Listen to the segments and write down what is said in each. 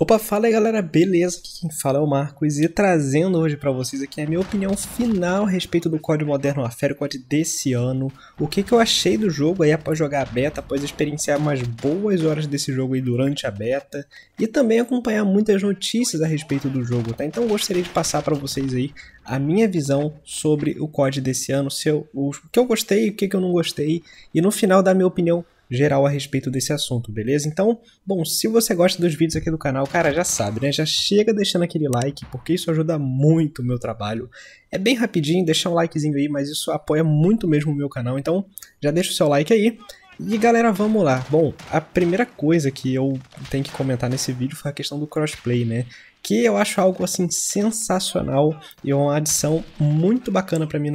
Opa, fala aí galera, beleza? Aqui quem fala é o Marcos e trazendo hoje para vocês aqui a minha opinião final a respeito do código Moderno Warfare, o código desse ano, o que, que eu achei do jogo aí após jogar a beta, após experienciar umas boas horas desse jogo aí durante a beta e também acompanhar muitas notícias a respeito do jogo, tá? Então gostaria de passar para vocês aí a minha visão sobre o código desse ano, se eu, o, o que eu gostei, o que, que eu não gostei e no final dar minha opinião geral a respeito desse assunto, beleza? Então, bom, se você gosta dos vídeos aqui do canal, cara, já sabe, né? Já chega deixando aquele like, porque isso ajuda muito o meu trabalho. É bem rapidinho, deixar um likezinho aí, mas isso apoia muito mesmo o meu canal, então já deixa o seu like aí. E galera, vamos lá. Bom, a primeira coisa que eu tenho que comentar nesse vídeo foi a questão do crossplay, né? Que eu acho algo assim sensacional e uma adição muito bacana para mim,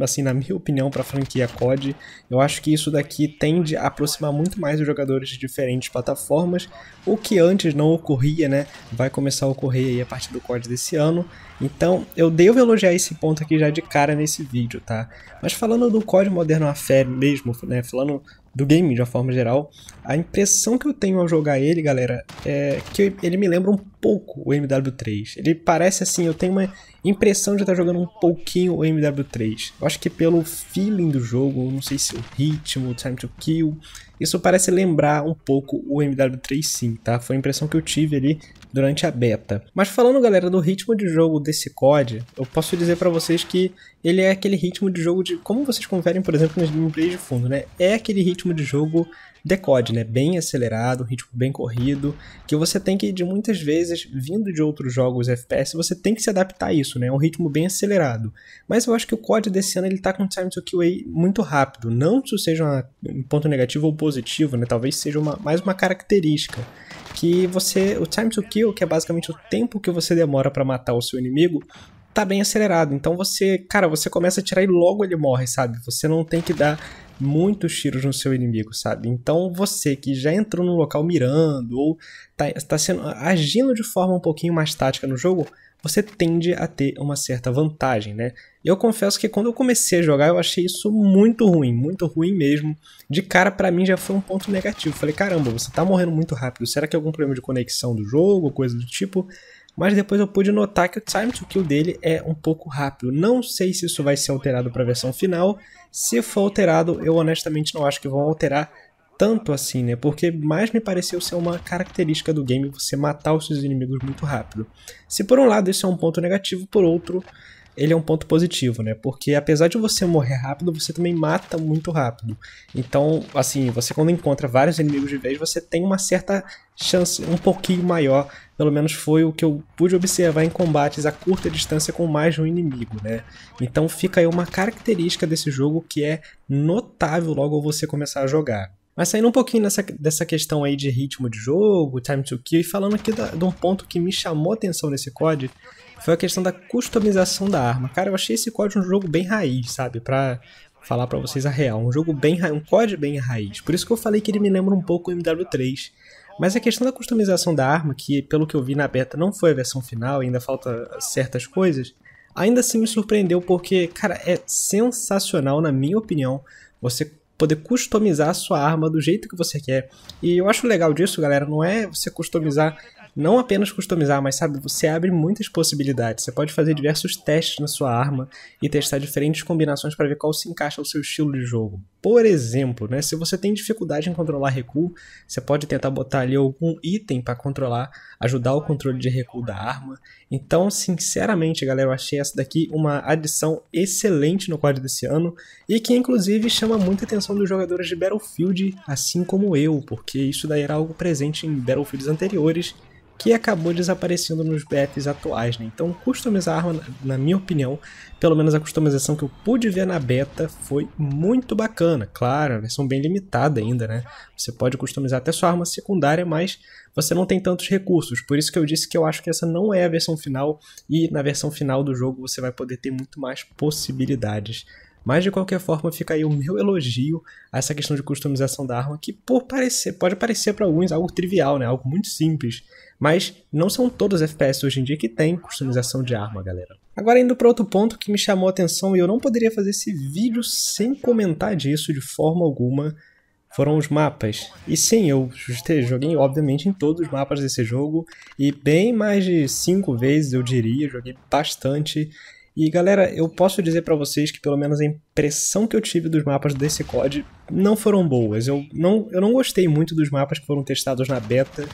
assim, na minha opinião, para a franquia COD. Eu acho que isso daqui tende a aproximar muito mais os jogadores de diferentes plataformas, o que antes não ocorria, né? Vai começar a ocorrer aí a partir do COD desse ano. Então, eu devo elogiar esse ponto aqui já de cara nesse vídeo, tá? Mas falando do COD Modern Warfare mesmo, né? Falando do game de uma forma geral. A impressão que eu tenho ao jogar ele, galera, é que ele me lembra um pouco o MW3. Ele parece assim, eu tenho uma impressão de estar jogando um pouquinho o MW3. Eu acho que pelo feeling do jogo, não sei se o ritmo, o time to kill, isso parece lembrar um pouco o MW3 Sim, tá? Foi a impressão que eu tive ali durante a beta. Mas falando, galera, do ritmo de jogo desse COD, eu posso dizer para vocês que ele é aquele ritmo de jogo de... Como vocês conferem, por exemplo, nas gameplays de fundo, né? É aquele ritmo de jogo decode, né? Bem acelerado, um ritmo bem corrido, que você tem que, de muitas vezes, vindo de outros jogos FPS, você tem que se adaptar a isso, né? É um ritmo bem acelerado. Mas eu acho que o código desse ano ele tá com o time to kill aí muito rápido. Não que isso seja um ponto negativo ou positivo, né? Talvez seja uma, mais uma característica. Que você. O time to kill, que é basicamente o tempo que você demora para matar o seu inimigo, tá bem acelerado. Então você, cara, você começa a tirar e logo ele morre, sabe? Você não tem que dar muitos tiros no seu inimigo, sabe? Então você que já entrou no local mirando ou tá, tá sendo, agindo de forma um pouquinho mais tática no jogo, você tende a ter uma certa vantagem, né? Eu confesso que quando eu comecei a jogar, eu achei isso muito ruim, muito ruim mesmo. De cara, para mim, já foi um ponto negativo. Falei, caramba, você tá morrendo muito rápido. Será que é algum problema de conexão do jogo, coisa do tipo? mas depois eu pude notar que o time to kill dele é um pouco rápido. Não sei se isso vai ser alterado para a versão final, se for alterado eu honestamente não acho que vão alterar tanto assim, né? Porque mais me pareceu ser uma característica do game você matar os seus inimigos muito rápido. Se por um lado isso é um ponto negativo, por outro ele é um ponto positivo, né? Porque apesar de você morrer rápido, você também mata muito rápido. Então, assim, você quando encontra vários inimigos de vez, você tem uma certa chance um pouquinho maior. Pelo menos foi o que eu pude observar em combates a curta distância com mais de um inimigo, né? Então fica aí uma característica desse jogo que é notável logo você começar a jogar. Mas saindo um pouquinho nessa, dessa questão aí de ritmo de jogo, time to kill, e falando aqui da, de um ponto que me chamou a atenção nesse COD, foi a questão da customização da arma. Cara, eu achei esse COD um jogo bem raiz, sabe? Pra falar para vocês a real. Um jogo bem um COD bem raiz. Por isso que eu falei que ele me lembra um pouco o MW3. Mas a questão da customização da arma, que pelo que eu vi na beta não foi a versão final, ainda falta certas coisas, ainda assim me surpreendeu porque, cara, é sensacional na minha opinião você poder customizar a sua arma do jeito que você quer. E eu acho legal disso, galera, não é você customizar não apenas customizar, mas sabe, você abre muitas possibilidades. Você pode fazer diversos testes na sua arma e testar diferentes combinações para ver qual se encaixa ao seu estilo de jogo. Por exemplo, né, se você tem dificuldade em controlar recuo, você pode tentar botar ali algum item para controlar, ajudar o controle de recuo da arma. Então, sinceramente, galera, eu achei essa daqui uma adição excelente no quadro desse ano e que inclusive chama muita atenção dos jogadores de Battlefield, assim como eu, porque isso daí era algo presente em Battlefields anteriores que acabou desaparecendo nos BFs atuais, né? Então, customizar a arma, na minha opinião, pelo menos a customização que eu pude ver na beta foi muito bacana. Claro, a versão bem limitada ainda, né? Você pode customizar até sua arma secundária, mas você não tem tantos recursos. Por isso que eu disse que eu acho que essa não é a versão final e na versão final do jogo você vai poder ter muito mais possibilidades. Mas de qualquer forma, fica aí o meu elogio a essa questão de customização da arma, que por parecer, pode parecer para alguns algo trivial, né? Algo muito simples. Mas não são todos os FPS hoje em dia que tem customização de arma, galera. Agora indo para outro ponto que me chamou a atenção e eu não poderia fazer esse vídeo sem comentar disso de forma alguma, foram os mapas. E sim, eu joguei obviamente em todos os mapas desse jogo e bem mais de cinco vezes eu diria, joguei bastante. E galera, eu posso dizer para vocês que pelo menos em impressão que eu tive dos mapas desse COD não foram boas. Eu não, eu não gostei muito dos mapas que foram testados na beta.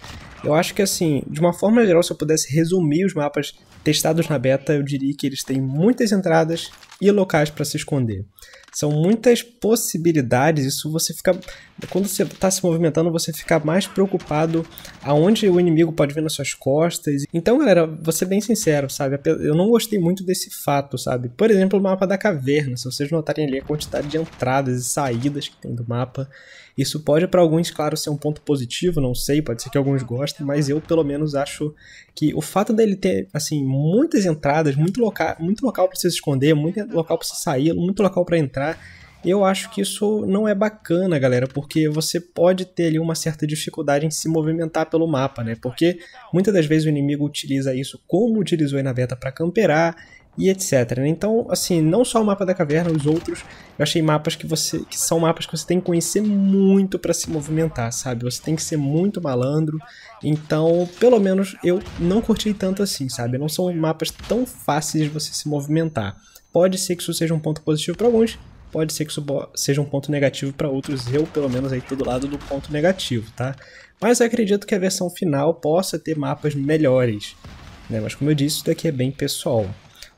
Eu acho que, assim, de uma forma geral, se eu pudesse resumir os mapas testados na beta, eu diria que eles têm muitas entradas e locais para se esconder. São muitas possibilidades, isso você fica. Quando você está se movimentando, você fica mais preocupado aonde o inimigo pode vir nas suas costas. Então, galera, vou ser bem sincero, sabe? Eu não gostei muito desse fato, sabe? Por exemplo, o mapa da caverna. Se vocês notarem, notarem ali a quantidade de entradas e saídas que tem do mapa. Isso pode para alguns, claro, ser um ponto positivo, não sei, pode ser que alguns gostem, mas eu pelo menos acho que o fato dele ter assim muitas entradas, muito local, muito local para se esconder, muito local para se sair, muito local para entrar, eu acho que isso não é bacana, galera, porque você pode ter ali uma certa dificuldade em se movimentar pelo mapa, né? Porque muitas das vezes o inimigo utiliza isso como utilizou na beta para camperar, e etc. Né? Então, assim, não só o mapa da caverna, os outros, eu achei mapas que você que são mapas que você tem que conhecer muito para se movimentar, sabe? Você tem que ser muito malandro. Então, pelo menos eu não curti tanto assim, sabe? Não são mapas tão fáceis de você se movimentar. Pode ser que isso seja um ponto positivo para alguns, pode ser que isso seja um ponto negativo para outros. Eu, pelo menos, aí todo do lado do ponto negativo, tá? Mas eu acredito que a versão final possa ter mapas melhores. Né? Mas como eu disse, isso daqui é bem pessoal.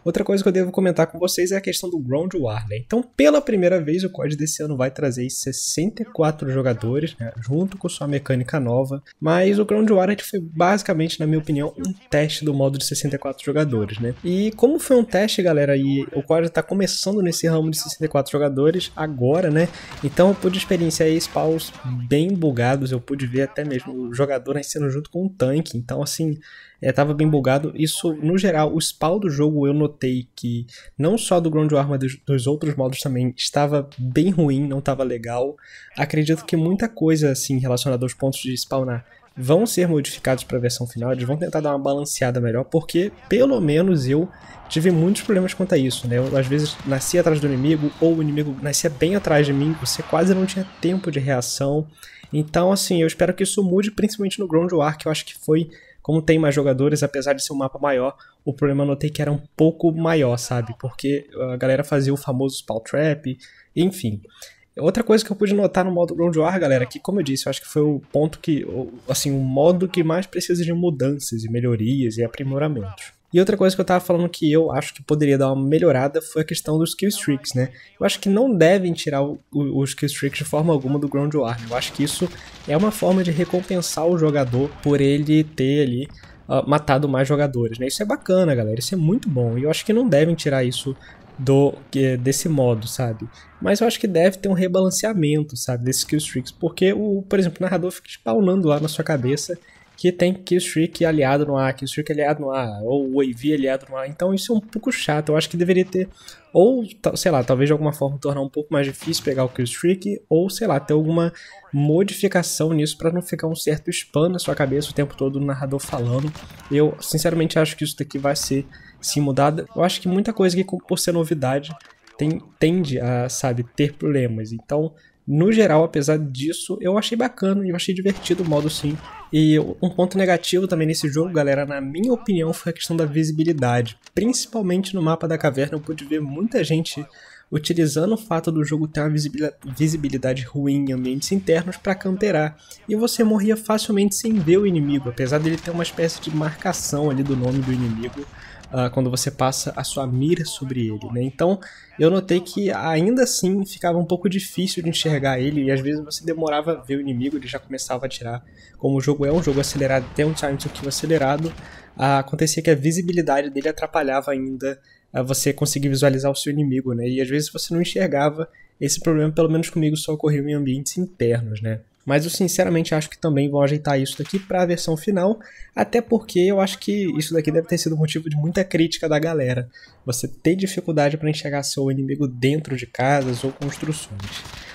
Outra coisa que eu devo comentar com vocês é a questão do Ground War, né? Então, pela primeira vez, o COD desse ano vai trazer 64 jogadores, né? Junto com sua mecânica nova. Mas o Ground War foi basicamente, na minha opinião, um teste do modo de 64 jogadores, né? E como foi um teste, galera, e o COD tá começando nesse ramo de 64 jogadores agora, né? Então eu pude experienciar spawns bem bugados, eu pude ver até mesmo o jogador nascendo junto com um tanque. Então, assim, é, tava bem bugado. Isso, no geral, o spawn do jogo eu notei que não só do Ground war dos, dos outros modos também, estava bem ruim, não estava legal. Acredito que muita coisa, assim, relacionada aos pontos de spawnar vão ser modificados para a versão final, eles vão tentar dar uma balanceada melhor, porque pelo menos eu tive muitos problemas quanto a isso, né? Eu, às vezes nascia atrás do inimigo, ou o inimigo nascia bem atrás de mim, você quase não tinha tempo de reação. Então, assim, eu espero que isso mude, principalmente no Ground War, que eu acho que foi como tem mais jogadores, apesar de ser um mapa maior, o problema eu notei que era um pouco maior, sabe? Porque a galera fazia o famoso Spall Trap, enfim. Outra coisa que eu pude notar no modo Ground War, galera, que como eu disse, eu acho que foi o ponto que, assim, o modo que mais precisa de mudanças e melhorias e aprimoramentos. E outra coisa que eu tava falando que eu acho que poderia dar uma melhorada foi a questão dos killstreaks, né? Eu acho que não devem tirar os killstreaks de forma alguma do Ground War. Eu acho que isso é uma forma de recompensar o jogador por ele ter ali uh, matado mais jogadores, né? Isso é bacana, galera. Isso é muito bom. E eu acho que não devem tirar isso do desse modo, sabe? Mas eu acho que deve ter um rebalanceamento, sabe, desses killstreaks, porque o, por exemplo, o narrador fica spawnando lá na sua cabeça que tem Killstreak aliado no ar, Killstreak aliado no ar, ou Wavy aliado no ar. Então isso é um pouco chato. Eu acho que deveria ter, ou sei lá, talvez de alguma forma tornar um pouco mais difícil pegar o Killstreak, ou sei lá, ter alguma modificação nisso para não ficar um certo spam na sua cabeça o tempo todo o narrador falando. Eu sinceramente acho que isso daqui vai ser sim mudado. Eu acho que muita coisa que por ser novidade tem, tende a, sabe, ter problemas. Então, no geral, apesar disso, eu achei bacana e eu achei divertido o modo sim. E um ponto negativo também nesse jogo, galera, na minha opinião, foi a questão da visibilidade. Principalmente no mapa da caverna, eu pude ver muita gente utilizando o fato do jogo ter uma visibilidade ruim em ambientes internos para canterar, e você morria facilmente sem ver o inimigo, apesar dele ter uma espécie de marcação ali do nome do inimigo uh, quando você passa a sua mira sobre ele, né? Então eu notei que ainda assim ficava um pouco difícil de enxergar ele e às vezes você demorava a ver o inimigo, ele já começava a atirar. Como o jogo é um jogo acelerado, tem um time to kill acelerado, uh, acontecia que a visibilidade dele atrapalhava ainda uh, você conseguir visualizar o seu inimigo, né? E às vezes você não enxergava. Esse problema, pelo menos comigo, só ocorreu em ambientes internos, né? Mas eu sinceramente acho que também vão ajeitar isso daqui para a versão final, até porque eu acho que isso daqui deve ter sido motivo de muita crítica da galera. Você tem dificuldade para enxergar seu inimigo dentro de casas ou construções.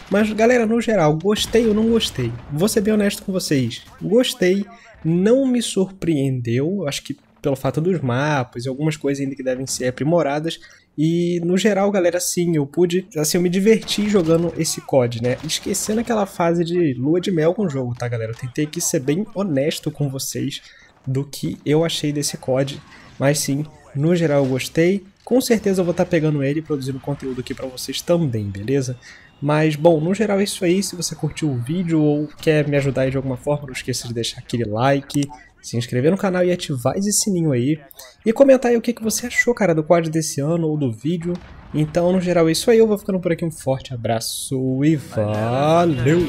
Mas galera, no geral, gostei ou não gostei? Vou ser bem honesto com vocês. Gostei, não me surpreendeu, acho que pelo fato dos mapas e algumas coisas ainda que devem ser aprimoradas, e no geral, galera, sim, eu pude, assim, eu me diverti jogando esse COD, né? Esquecendo aquela fase de lua de mel com o jogo, tá, galera? Eu tentei aqui ser bem honesto com vocês do que eu achei desse COD, mas sim, no geral eu gostei. Com certeza eu vou estar tá pegando ele e produzindo conteúdo aqui para vocês também, beleza? Mas, bom, no geral é isso aí. Se você curtiu o vídeo ou quer me ajudar de alguma forma, não esqueça de deixar aquele like, se inscrever no canal e ativar esse sininho aí. E comentar aí o que, que você achou, cara, do quadro desse ano ou do vídeo. Então, no geral, é isso aí. Eu vou ficando por aqui. Um forte abraço e valeu!